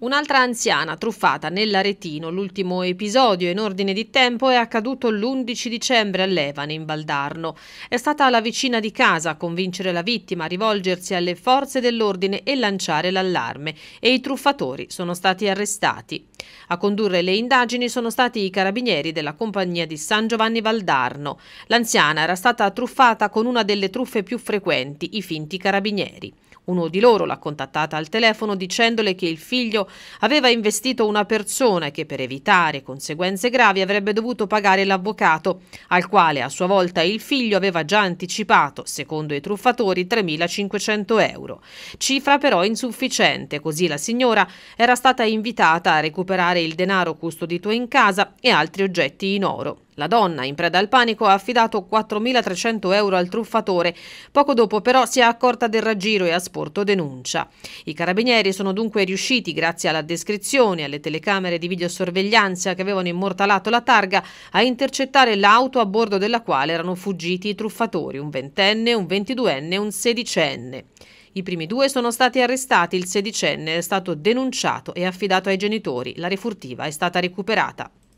Un'altra anziana truffata nell'Aretino, l'ultimo episodio in ordine di tempo è accaduto l'11 dicembre a Levane in Valdarno. È stata la vicina di casa a convincere la vittima a rivolgersi alle forze dell'ordine e lanciare l'allarme e i truffatori sono stati arrestati. A condurre le indagini sono stati i carabinieri della compagnia di San Giovanni Valdarno. L'anziana era stata truffata con una delle truffe più frequenti, i finti carabinieri. Uno di loro l'ha contattata al telefono dicendole che il figlio aveva investito una persona e che per evitare conseguenze gravi avrebbe dovuto pagare l'avvocato, al quale a sua volta il figlio aveva già anticipato, secondo i truffatori, 3.500 euro. Cifra però insufficiente, così la signora era stata invitata a recuperare il denaro custodito in casa e altri oggetti in oro. La donna, in preda al panico, ha affidato 4.300 euro al truffatore. Poco dopo però si è accorta del raggiro e ha sporto denuncia. I carabinieri sono dunque riusciti, grazie alla descrizione e alle telecamere di videosorveglianza che avevano immortalato la targa, a intercettare l'auto a bordo della quale erano fuggiti i truffatori, un ventenne, un ventiduenne e un sedicenne. I primi due sono stati arrestati, il sedicenne è stato denunciato e affidato ai genitori. La refurtiva è stata recuperata.